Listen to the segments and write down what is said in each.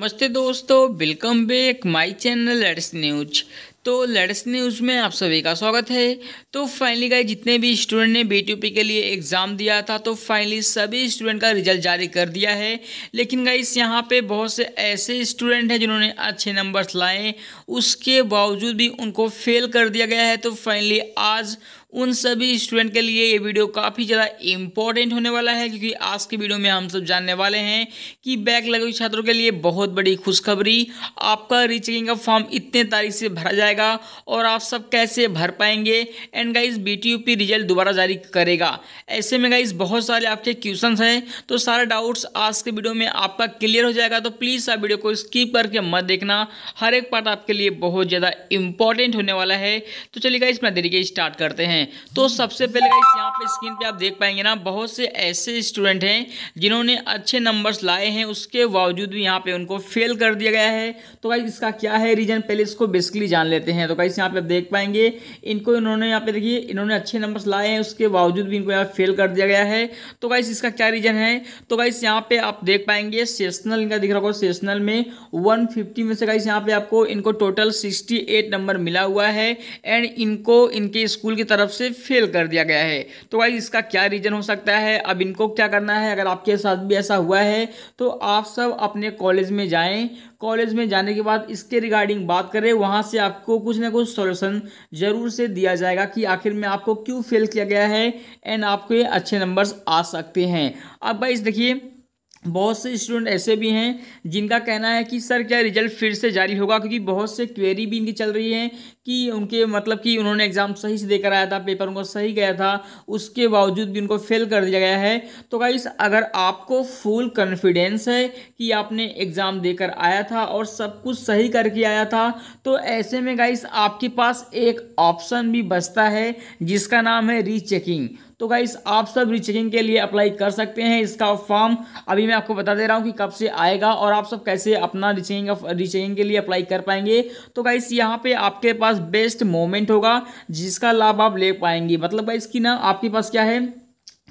नमस्ते दोस्तों welcome back my channel latest news तो लड़स न्यूज़ में आप सभी का स्वागत है तो फाइनली गए जितने भी स्टूडेंट ने बी के लिए एग्ज़ाम दिया था तो फाइनली सभी स्टूडेंट का रिजल्ट जारी कर दिया है लेकिन गाइस यहाँ पे बहुत से ऐसे स्टूडेंट हैं जिन्होंने अच्छे नंबर्स लाए उसके बावजूद भी उनको फेल कर दिया गया है तो फाइनली आज उन सभी स्टूडेंट के लिए ये वीडियो काफ़ी ज़्यादा इंपॉर्टेंट होने वाला है क्योंकि आज के वीडियो में हम सब जानने वाले हैं कि बैक लगे छात्रों के लिए बहुत बड़ी खुशखबरी आपका रीचेकिंग का फॉर्म इतने तारीख से भरा जाएगा और आप सब कैसे भर पाएंगे एंड गाइज बी रिजल्ट दोबारा जारी करेगा ऐसे में गाइज बहुत सारे आपके क्वेश्चन हैं तो सारे डाउट्स आज के वीडियो में आपका क्लियर हो जाएगा तो प्लीज़ आप वीडियो को स्किप करके मत देखना हर एक पार्ट आपके लिए बहुत ज़्यादा इंपॉर्टेंट होने वाला है तो चलिए गाइज मैं देरी के स्टार्ट करते हैं हैं तो सबसे पहले गाइस यहाँ पे स्क्रीन पे आप देख पाएंगे ना बहुत से ऐसे स्टूडेंट हैं जिन्होंने अच्छे नंबर्स लाए हैं उसके बावजूद भी यहाँ पे उनको फेल कर दिया गया है तो भाई इसका क्या है रीज़न पहले इसको बेसिकली जान लेते हैं तो भाई यहाँ पे आप देख पाएंगे इनको इन्होंने यहाँ पे देखिए इन्होंने अच्छे नंबर्स लाए हैं उसके बावजूद भी इनको यहाँ फेल कर दिया गया है तो भाई इसका क्या रीज़न है तो भाई यहाँ पे आप देख पाएंगे सेशनल इनका दिख रहा होगा सेशनल में वन में से गाइस यहाँ पे आपको इनको टोटल सिक्सटी नंबर मिला हुआ है एंड इनको इनके स्कूल की तरफ से फेल कर दिया गया है तो भाई इसका क्या रीज़न हो सकता है अब इनको क्या करना है अगर आपके साथ भी ऐसा हुआ है तो आप सब अपने कॉलेज में जाएँ कॉलेज में जाने के बाद इसके रिगार्डिंग बात करें वहाँ से आपको कुछ ना कुछ सोल्यूशन ज़रूर से दिया जाएगा कि आखिर में आपको क्यों फेल किया गया है एंड आपके अच्छे नंबर्स आ सकते हैं अब भाई देखिए बहुत से स्टूडेंट ऐसे भी हैं जिनका कहना है कि सर क्या रिजल्ट फिर से जारी होगा क्योंकि बहुत से क्वेरी भी इनकी चल रही है कि उनके मतलब कि उन्होंने एग्ज़ाम सही से देकर आया था पेपर उनको सही गया था उसके बावजूद भी उनको फेल कर दिया गया है तो गाइस अगर आपको फुल कॉन्फिडेंस है कि आपने एग्ज़ाम देकर आया था और सब कुछ सही करके आया था तो ऐसे में गाइस आपके पास एक ऑप्शन भी बचता है जिसका नाम है रीचेकिंग तो गाइस आप सब रीचेकिंग के लिए अप्लाई कर सकते हैं इसका फॉर्म अभी मैं आपको बता दे रहा हूँ कि कब से आएगा और आप सब कैसे अपना रिचेकिंग रिचेकिंग के लिए अप्लाई कर पाएंगे तो गाइस यहाँ पे आपके पास बेस्ट मोमेंट होगा जिसका लाभ आप ले पाएंगे मतलब गाइस की ना आपके पास क्या है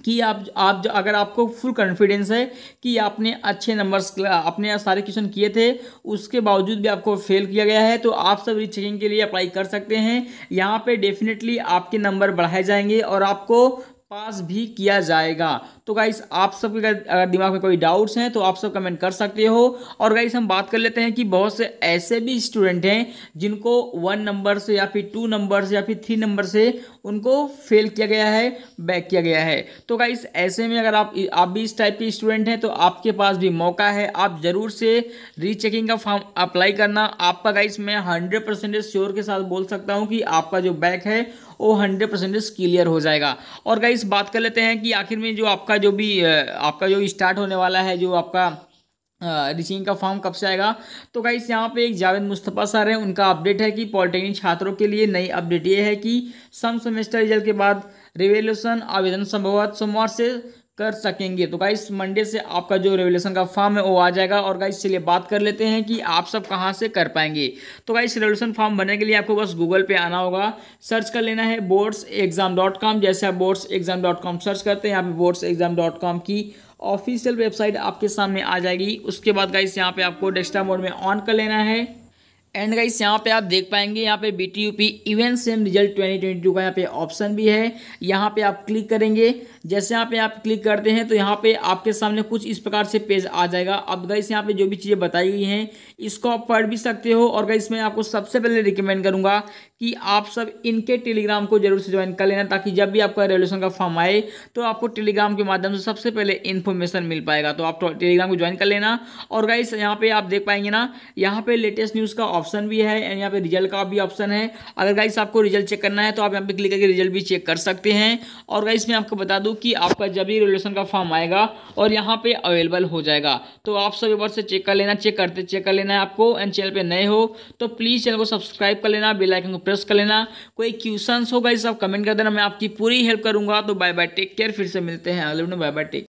कि आप आप जो अगर आपको फुल कॉन्फिडेंस है कि आपने अच्छे नंबर्स अपने सारे क्वेश्चन किए थे उसके बावजूद भी आपको फेल किया गया है तो आप सब रिचेकिंग के लिए अप्लाई कर सकते हैं यहाँ पे डेफिनेटली आपके नंबर बढ़ाए जाएंगे और आपको पास भी किया जाएगा तो गाइस आप सब अगर दिमाग में कोई डाउट्स हैं तो आप सब कमेंट कर सकते हो और गाइस हम बात कर लेते हैं कि बहुत से ऐसे भी स्टूडेंट हैं जिनको वन नंबर से या फिर टू नंबर से या फिर थ्री नंबर से उनको फेल किया गया है बैक किया गया है तो गाइस ऐसे में अगर आप आप भी इस टाइप के स्टूडेंट हैं तो आपके पास भी मौका है आप ज़रूर से रीचेकिंग का फॉर्म अप्लाई करना आपका गाइस मैं हंड्रेड परसेंटेज श्योर के साथ बोल सकता हूँ कि आपका जो बैक है वो हंड्रेड परसेंटेज क्लियर हो जाएगा और गाइस बात कर लेते हैं कि आखिर में जो आपका आपका जो भी आपका जो स्टार्ट होने वाला है जो आपका रीचिंग का फॉर्म कब से आएगा तो गाइस यहाँ पे एक जावेद मुस्तफ़ा सर हैं उनका अपडेट है कि पॉलिटेक्निक छात्रों के लिए नई अपडेट ये है कि सम सेमेस्टर रिजल्ट के बाद रिवेल्यूशन आवेदन संभवत सोमवार से कर सकेंगे तो गाइस मंडे से आपका जो रेवलेशन का फॉर्म है वो आ जाएगा और गाइस चलिए बात कर लेते हैं कि आप सब कहाँ से कर पाएंगे तो गाइस रेवलेशन फॉर्म भरने के लिए आपको बस गूगल पे आना होगा सर्च कर लेना है बोर्ड्स एग्जाम डॉट कॉम जैसे आप boards exam dot com search करते हैं यहाँ पे बोर्ड्स एग्जाम डॉट कॉम की ऑफिशियल वेबसाइट आपके सामने आ जाएगी उसके बाद गाइस यहाँ पे आपको डेस्कटॉप मोड में ऑन कर लेना है एंड गाइस यहाँ पे आप देख पाएंगे यहाँ पे B T U P even sem result 2022 का यहाँ पे ऑप्शन भी है यहाँ पे आप क्लिक करेंगे जैसे यहाँ पे आप क्लिक करते हैं तो यहाँ पे आपके सामने कुछ इस प्रकार से पेज आ जाएगा अब गाइस यहाँ पे जो भी चीज़ें बताई गई हैं इसको आप पढ़ भी सकते हो और गाइस मैं आपको सबसे पहले रिकमेंड करूँगा कि आप सब इनके टेलीग्राम को जरूर से ज्वाइन कर लेना ताकि जब भी आपका रेवल्यूशन का फॉर्म आए तो आपको टेलीग्राम के माध्यम से सबसे पहले इन्फॉर्मेशन मिल पाएगा तो आप टेलीग्राम को ज्वाइन कर लेना और गाइस यहाँ पे आप देख पाएंगे ना यहाँ पे लेटेस्ट न्यूज़ का ऑप्शन भी है एंड यहाँ पे रिजल्ट का भी ऑप्शन है अगर गाइस आपको रिजल्ट चेक करना है तो आप यहाँ पर क्लिक करके रिजल्ट भी चेक कर सकते हैं और गाइस मैं आपको बता दूँ कि आपका जब भी रेवल्यूशन का फॉर्म आएगा और यहाँ पर अवेलेबल हो जाएगा तो आप सब एक बार से चेक कर लेना चेक करते चेक कर लेना है आपको एंड चैनल पर नए हो तो प्लीज़ चैनल को सब्सक्राइब कर लेना बेलाइकन को प्रेस कर लेना कोई क्वेश्चन होगा इस सब कमेंट कर देना मैं आपकी पूरी हेल्प करूंगा तो बाय बाय टेक केयर फिर से मिलते हैं अगले बाय बाय टेक